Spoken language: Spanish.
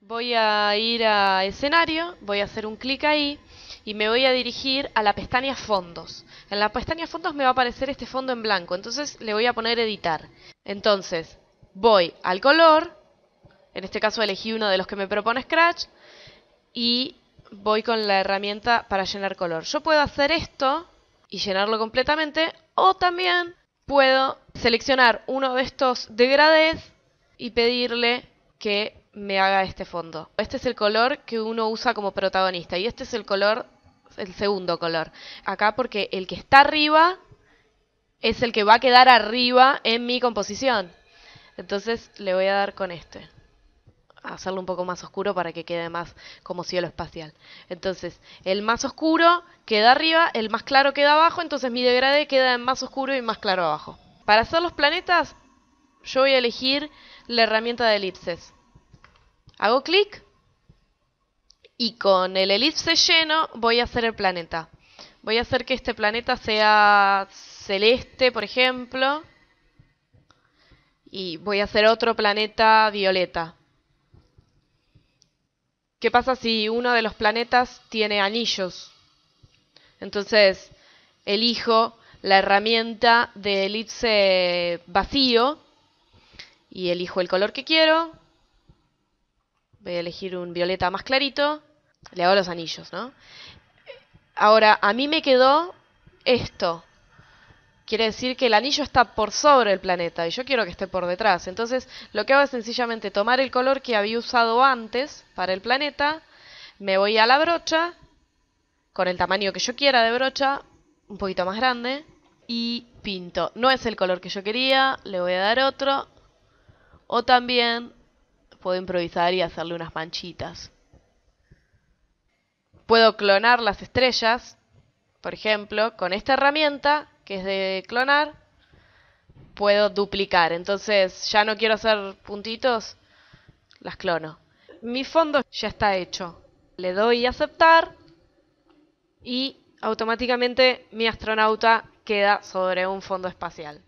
Voy a ir a escenario, voy a hacer un clic ahí y me voy a dirigir a la pestaña fondos. En la pestaña fondos me va a aparecer este fondo en blanco, entonces le voy a poner editar. Entonces, voy al color, en este caso elegí uno de los que me propone Scratch, y voy con la herramienta para llenar color. Yo puedo hacer esto y llenarlo completamente, o también puedo seleccionar uno de estos degradés y pedirle que me haga este fondo. Este es el color que uno usa como protagonista y este es el color, el segundo color. Acá porque el que está arriba es el que va a quedar arriba en mi composición. Entonces le voy a dar con este. hacerlo un poco más oscuro para que quede más como cielo espacial. Entonces, el más oscuro queda arriba, el más claro queda abajo, entonces mi degradé queda más oscuro y más claro abajo. Para hacer los planetas, yo voy a elegir la herramienta de elipses. Hago clic y con el elipse lleno voy a hacer el planeta. Voy a hacer que este planeta sea celeste, por ejemplo. Y voy a hacer otro planeta violeta. ¿Qué pasa si uno de los planetas tiene anillos? Entonces, elijo la herramienta de elipse vacío y elijo el color que quiero, Voy a elegir un violeta más clarito. Le hago los anillos, ¿no? Ahora, a mí me quedó esto. Quiere decir que el anillo está por sobre el planeta y yo quiero que esté por detrás. Entonces, lo que hago es sencillamente tomar el color que había usado antes para el planeta, me voy a la brocha, con el tamaño que yo quiera de brocha, un poquito más grande, y pinto. No es el color que yo quería, le voy a dar otro. O también puedo improvisar y hacerle unas manchitas. Puedo clonar las estrellas, por ejemplo, con esta herramienta que es de clonar, puedo duplicar. Entonces, ya no quiero hacer puntitos, las clono. Mi fondo ya está hecho. Le doy a aceptar y automáticamente mi astronauta queda sobre un fondo espacial.